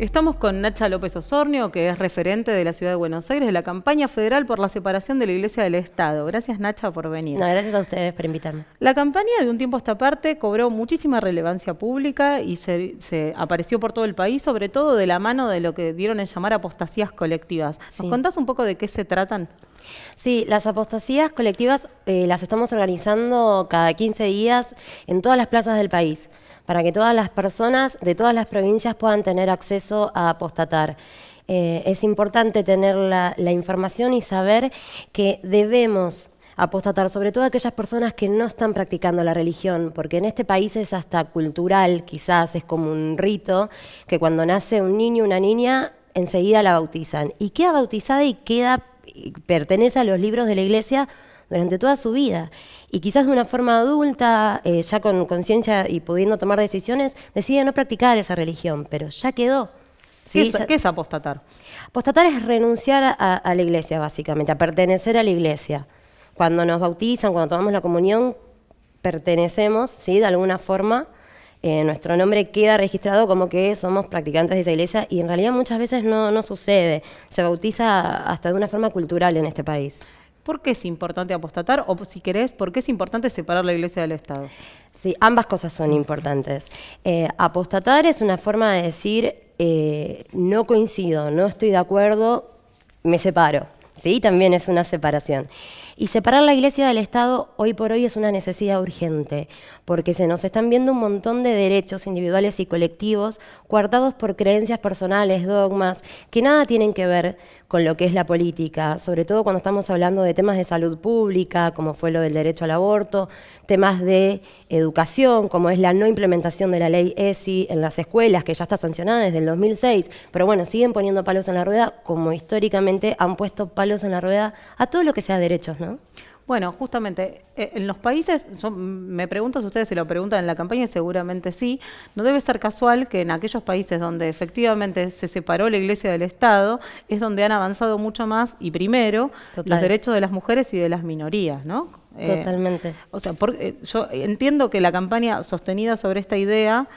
Estamos con Nacha López Osornio, que es referente de la Ciudad de Buenos Aires de la campaña federal por la separación de la Iglesia del Estado. Gracias Nacha por venir. No, gracias a ustedes por invitarme. La campaña de un tiempo a esta parte cobró muchísima relevancia pública y se, apareció por todo el país, sobre todo de la mano de lo que dieron en llamar apostasías colectivas. ¿Nos contás un poco de qué se tratan? Sí, las apostasías colectivas eh, las estamos organizando cada 15 días en todas las plazas del país para que todas las personas de todas las provincias puedan tener acceso a apostatar. Eh, es importante tener la, información y saber que debemos apostatar, sobre todo aquellas personas que no están practicando la religión, porque en este país es hasta cultural, quizás es como un rito, que cuando nace un niño, una niña, enseguida la bautizan. Y queda bautizada y queda, y pertenece a los libros de la iglesia durante toda su vida. Y quizás de una forma adulta, eh, ya con conciencia y pudiendo tomar decisiones, decide no practicar esa religión, pero ya quedó. ¿Sí? ¿Qué, es, apostatar? Apostatar es renunciar a, la iglesia, básicamente, a pertenecer a la iglesia. Cuando nos bautizan, cuando tomamos la comunión, pertenecemos, ¿sí? De alguna forma. Eh, nuestro nombre queda registrado como que somos practicantes de esa iglesia y en realidad muchas veces no, no, sucede. Se bautiza hasta de una forma cultural en este país. ¿Por qué es importante apostatar? O si querés, ¿por qué es importante separar la iglesia del Estado? Sí, ambas cosas son importantes. Eh, apostatar es una forma de decir, eh, no coincido, no estoy de acuerdo, me separo. Sí, también es una separación. Y separar la iglesia del Estado hoy por hoy es una necesidad urgente, porque se nos están viendo un montón de derechos individuales y colectivos coartados por creencias personales, dogmas, que nada tienen que ver con lo que es la política, sobre todo cuando estamos hablando de temas de salud pública, como fue lo del derecho al aborto, temas de educación, como es la no implementación de la ley ESI en las escuelas, que ya está sancionada desde el 2006, pero bueno, siguen poniendo palos en la rueda, como históricamente han puesto palos en la rueda a todo lo que sea derechos, ¿no? Bueno, justamente, eh, en los países, me pregunto si ustedes se lo preguntan en la campaña, seguramente sí, no debe ser casual que en aquellos países donde efectivamente se separó la iglesia del Estado, es donde han avanzado mucho más y primero los derechos de las mujeres y de las minorías, ¿no? Eh, Totalmente. o sea, eh, yo entiendo que la campaña sostenida sobre esta idea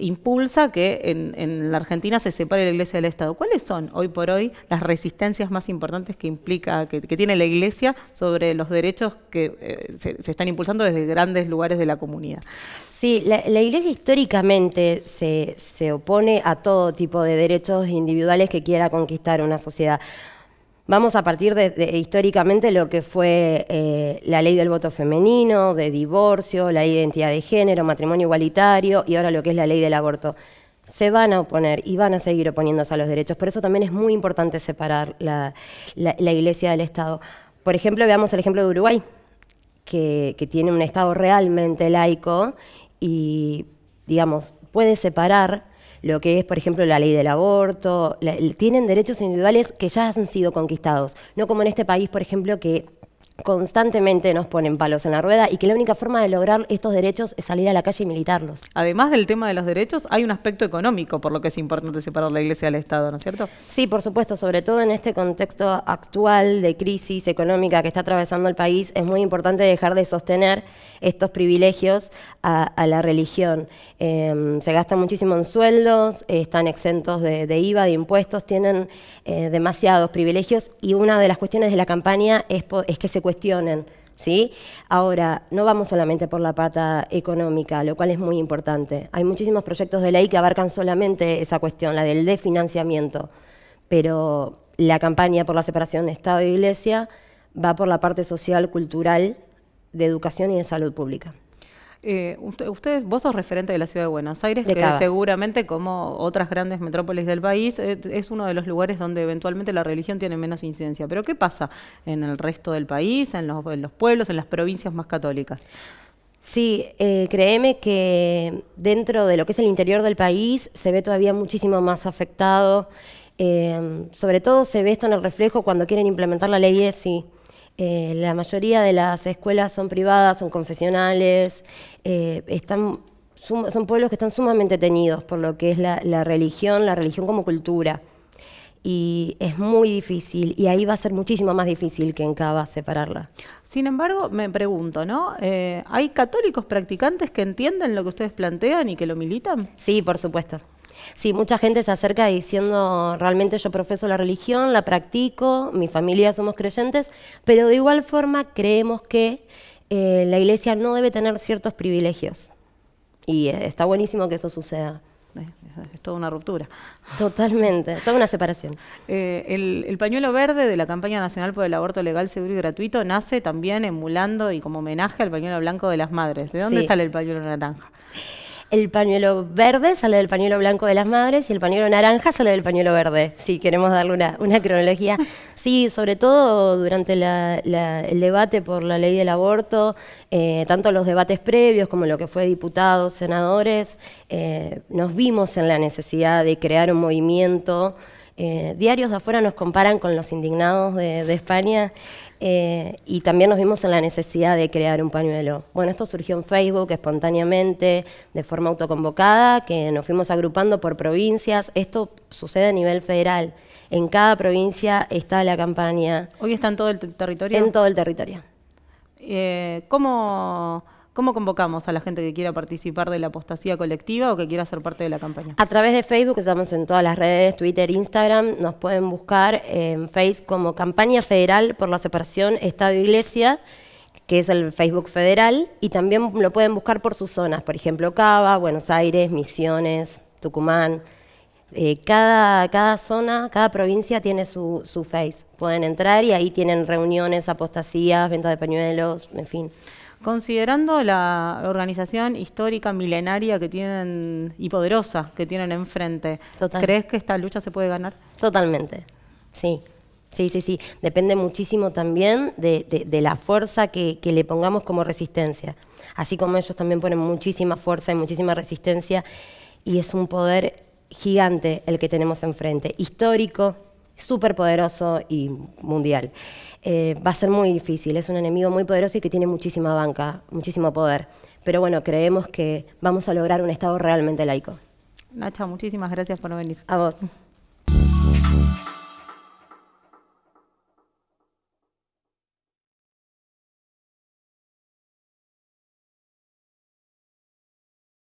impulsa que en, la Argentina se separe la Iglesia del Estado. ¿Cuáles son hoy por hoy las resistencias más importantes que implica, que, tiene la Iglesia sobre los derechos que eh, se, están impulsando desde grandes lugares de la comunidad? Sí, la, Iglesia históricamente se, se opone a todo tipo de derechos individuales que quiera conquistar una sociedad. Vamos a partir de, históricamente lo que fue eh, la ley del voto femenino, de divorcio, la ley de identidad de género, matrimonio igualitario y ahora lo que es la ley del aborto. Se van a oponer y van a seguir oponiéndose a los derechos. Por eso también es muy importante separar la, iglesia del Estado. Por ejemplo, veamos el ejemplo de Uruguay, que, que tiene un Estado realmente laico y, digamos, puede separar lo que es, por ejemplo, la ley del aborto, tienen derechos individuales que ya han sido conquistados, no como en este país, por ejemplo, que constantemente nos ponen palos en la rueda y que la única forma de lograr estos derechos es salir a la calle y militarlos. Además del tema de los derechos, hay un aspecto económico por lo que es importante separar la Iglesia del Estado, ¿no es cierto? Sí, por supuesto, sobre todo en este contexto actual de crisis económica que está atravesando el país, es muy importante dejar de sostener estos privilegios a, la religión. Em, se gasta muchísimo en sueldos, están exentos de, IVA, de impuestos, tienen eh, demasiados privilegios y una de las cuestiones de la campaña es, es que se cuestionen. ¿sí? Ahora, no vamos solamente por la pata económica, lo cual es muy importante. Hay muchísimos proyectos de ley que abarcan solamente esa cuestión, la del desfinanciamiento, pero la campaña por la separación de Estado e Iglesia va por la parte social, cultural, de educación y de salud pública. Eh, ustedes, vos sos referente de la ciudad de Buenos Aires, que seguramente, como otras grandes metrópolis del país, eh, es, uno de los lugares donde eventualmente la religión tiene menos incidencia. Pero ¿qué pasa en el resto del país, en los, pueblos, en las provincias más católicas? Sí, eh, créeme que dentro de lo que es el interior del país se ve todavía muchísimo más afectado. sobre todo se ve esto en el reflejo cuando quieren implementar la ley ESI eh, la mayoría de las escuelas son privadas, son confesionales, eh, son pueblos que están sumamente tenidos por lo que es la, religión, la religión como cultura. Y es muy difícil, y ahí va a ser muchísimo más difícil que en Cava separarla. Sin embargo, me pregunto, ¿no? Eh, ¿Hay católicos practicantes que entienden lo que ustedes plantean y que lo militan? Sí, por supuesto. Sí, mucha gente se acerca diciendo, realmente yo profeso la religión, la practico, mi familia somos creyentes, pero de igual forma creemos que eh, la iglesia no debe tener ciertos privilegios. Y eh, está buenísimo que eso suceda. Eh, es toda una ruptura. Totalmente, toda una separación. el, pañuelo verde de la campaña nacional por el aborto legal, seguro y gratuito nace también emulando y como homenaje al pañuelo blanco de las madres. ¿De dónde sale el pañuelo naranja? el pañuelo verde sale del pañuelo blanco de las madres y el pañuelo naranja sale del pañuelo verde, si queremos darle una, cronología. Sí, sobre todo durante el debate por la ley del aborto, eh, tanto los debates previos como lo que fue diputados, senadores, eh, nos vimos en la necesidad de crear un movimiento eh, diarios de afuera nos comparan con los indignados de, España eh, y también nos vimos en la necesidad de crear un pañuelo. Bueno, esto surgió en Facebook espontáneamente, de forma autoconvocada, que nos fuimos agrupando por provincias. Esto sucede a nivel federal. En cada provincia está la campaña. ¿Hoy está en todo el territorio? En todo el territorio. Eh, ¿Cómo...? ¿Cómo convocamos a la gente que quiera participar de la apostasía colectiva o que quiera ser parte de la campaña? A través de Facebook, estamos en todas las redes, Twitter, Instagram, nos pueden buscar en Facebook como Campaña Federal por la Separación Estado-Iglesia e que es el Facebook Federal, y también lo pueden buscar por sus zonas, por ejemplo, Cava, Buenos Aires, Misiones, Tucumán. Eh, cada, cada zona, cada provincia tiene su, su Face. Pueden entrar y ahí tienen reuniones, apostasías, ventas de pañuelos, en fin considerando la organización histórica, milenaria que tienen y poderosa que tienen enfrente, ¿crees que esta lucha se puede ganar? Totalmente, sí. Sí, sí, sí. Depende muchísimo también de, la fuerza que, que, le pongamos como resistencia. Así como ellos también ponen muchísima fuerza y muchísima resistencia. Y es un poder gigante el que tenemos enfrente. Histórico, súper poderoso y mundial. Eh, va a ser muy difícil, es un enemigo muy poderoso y que tiene muchísima banca, muchísimo poder. Pero bueno, creemos que vamos a lograr un Estado realmente laico. Nacha, muchísimas gracias por venir. A vos.